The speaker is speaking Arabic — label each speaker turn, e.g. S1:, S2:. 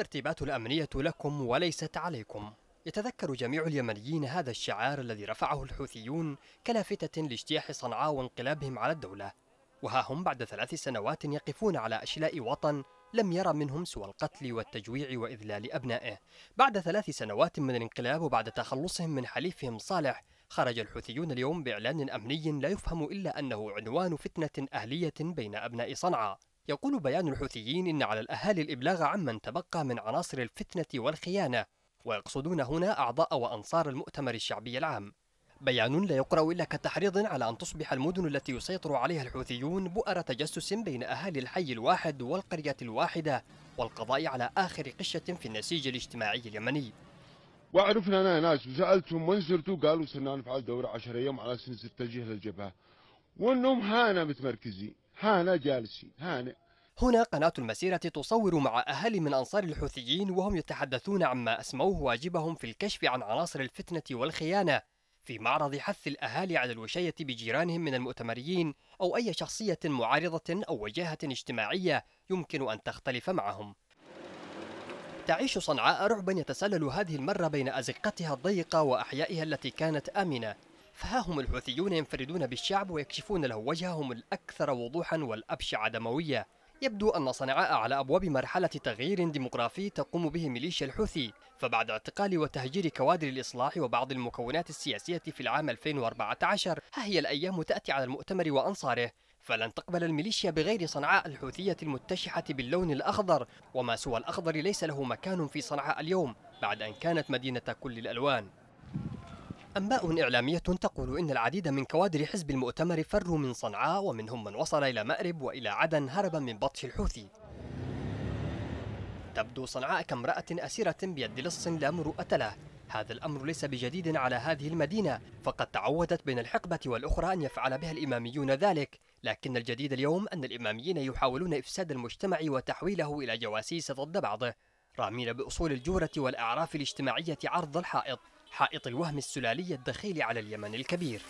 S1: الترتيبات الأمنية لكم وليست عليكم يتذكر جميع اليمنيين هذا الشعار الذي رفعه الحوثيون كلافتة لاجتياح صنعاء وانقلابهم على الدولة وها هم بعد ثلاث سنوات يقفون على أشلاء وطن لم يرى منهم سوى القتل والتجويع وإذلال أبنائه بعد ثلاث سنوات من الانقلاب وبعد تخلصهم من حليفهم صالح خرج الحوثيون اليوم بإعلان أمني لا يفهم إلا أنه عنوان فتنة أهلية بين أبناء صنعاء يقول بيان الحوثيين إن على الأهالي الإبلاغ عمن تبقى من عناصر الفتنة والخيانة ويقصدون هنا أعضاء وأنصار المؤتمر الشعبي العام بيان لا يقرأ إلا كتحريض على أن تصبح المدن التي يسيطر عليها الحوثيون بؤر تجسس بين أهالي الحي الواحد والقرية الواحدة والقضاء على آخر قشة في النسيج الاجتماعي اليمني وعرفنا أنا ناس وسألتهم وين زرتوا قالوا صرنا نفعل دورة 10 أيام على أساس نتجه للجبهة وأنهم هانا متمركزين هانا جالسين هانا هنا قناة المسيرة تصور مع أهالي من أنصار الحوثيين وهم يتحدثون عما أسموه واجبهم في الكشف عن عناصر الفتنة والخيانة في معرض حث الأهالي على الوشاية بجيرانهم من المؤتمريين أو أي شخصية معارضة أو وجاهة اجتماعية يمكن أن تختلف معهم تعيش صنعاء رعبا يتسلل هذه المرة بين أزقتها الضيقة وأحيائها التي كانت آمنة فها هم الحوثيون ينفردون بالشعب ويكشفون له وجههم الأكثر وضوحا والأبشع دموية يبدو أن صنعاء على أبواب مرحلة تغيير ديمغرافي تقوم به ميليشيا الحوثي فبعد اعتقال وتهجير كوادر الإصلاح وبعض المكونات السياسية في العام 2014 ها هي الأيام تأتي على المؤتمر وأنصاره فلن تقبل الميليشيا بغير صنعاء الحوثية المتشحة باللون الأخضر وما سوى الأخضر ليس له مكان في صنعاء اليوم بعد أن كانت مدينة كل الألوان أنباء إعلامية تقول إن العديد من كوادر حزب المؤتمر فروا من صنعاء ومنهم من وصل إلى مأرب وإلى عدن هربا من بطش الحوثي تبدو صنعاء كامرأة أسيرة بيد لص لا مروءة له هذا الأمر ليس بجديد على هذه المدينة فقد تعودت بين الحقبة والأخرى أن يفعل بها الإماميون ذلك لكن الجديد اليوم أن الإماميين يحاولون إفساد المجتمع وتحويله إلى جواسيس ضد بعضه رامين بأصول الجورة والأعراف الاجتماعية عرض الحائط حائط الوهم السلالي الدخيل على اليمن الكبير